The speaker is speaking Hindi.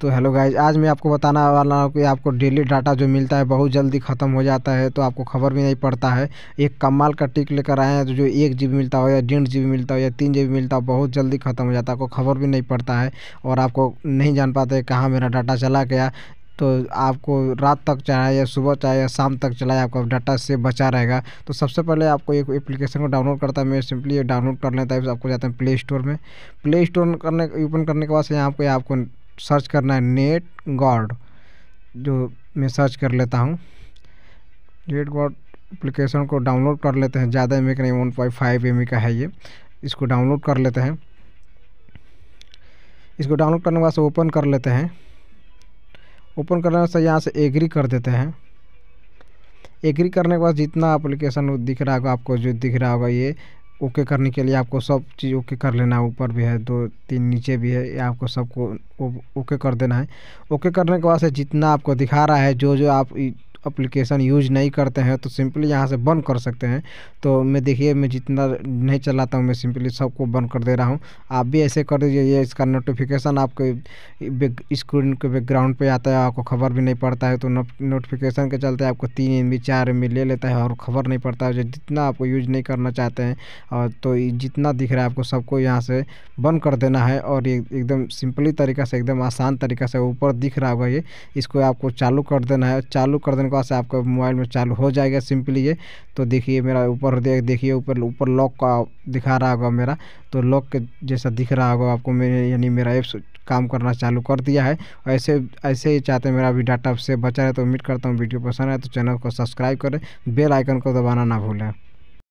तो हेलो गाइज आज मैं आपको बताना वाला हूँ कि आपको डेली डाटा जो मिलता है बहुत जल्दी ख़त्म हो जाता है तो आपको खबर भी नहीं पड़ता है एक कमाल का टिक लेकर आए हैं तो जो एक जी मिलता हो या डेढ़ जी मिलता हो या तीन जी मिलता हो बहुत जल्दी ख़त्म हो जाता है आपको खबर भी नहीं पड़ता है और आपको नहीं जान पाते कहाँ मेरा डाटा चला गया तो आपको रात तक चाहे या सुबह चाहे या शाम तक चलाए आपका डाटा से बचा रहेगा तो सबसे पहले आपको एक एप्लीकेशन को डाउनलोड करता है मैं सिंपली ये डाउनलोड कर लेता है आपको जाते हैं प्ले स्टोर में प्ले स्टोर करने ओपन करने के बाद यहाँ पे आपको सर्च करना है नेट गॉड जो मैं सर्च कर लेता हूँ नेट गॉड एप्लीकेशन को डाउनलोड कर लेते हैं ज़्यादा एम का नहीं वन पॉइंट फाइव एम का है ये इसको डाउनलोड कर लेते हैं इसको डाउनलोड करने के बाद से ओपन कर लेते हैं ओपन करने से यहाँ से एग्री कर देते हैं एग्री करने के बाद जितना एप्लीकेशन दिख रहा होगा आपको जो दिख रहा होगा ये ओके करने के लिए आपको सब चीज़ ओके कर लेना है ऊपर भी है दो तीन नीचे भी है ये आपको सबको ओके कर देना है ओके करने के बाद से जितना आपको दिखा रहा है जो जो आप अप्लीकेशन यूज नहीं करते हैं तो सिंपली यहाँ से बंद कर सकते हैं तो मैं देखिए मैं जितना नहीं चलाता हूँ मैं सिंपली सबको बंद कर दे रहा हूँ आप भी ऐसे कर दीजिए ये इसका नोटिफिकेशन आपके स्क्रीन के बैकग्राउंड पे आता है आपको खबर भी नहीं पड़ता है तो नोटिफिकेशन के चलते आपको तीन एम बी चार एम बी ले लेता है और खबर नहीं पड़ता है जितना आपको यूज नहीं करना चाहते हैं और तो जितना दिख रहा है आपको सबको यहाँ से बंद कर देना है और ये एकदम सिंपली तरीका से एकदम आसान तरीका से ऊपर दिख रहा होगा ये इसको आपको चालू कर देना है चालू कर देने को पास आपका मोबाइल में चालू हो जाएगा सिंपली ये तो देखिए मेरा ऊपर देख देखिए ऊपर ऊपर लॉक का दिखा रहा होगा मेरा तो लॉक के जैसा दिख रहा होगा आपको मेरे यानी मेरा ऐप्स काम करना चालू कर दिया है और ऐसे ऐसे ही चाहते हैं मेरा भी डाटा से बचा रहे तो उम्मीद करता हूँ वीडियो पसंद आए तो चैनल को सब्सक्राइब करें बेल आइकन को दबाना ना भूलें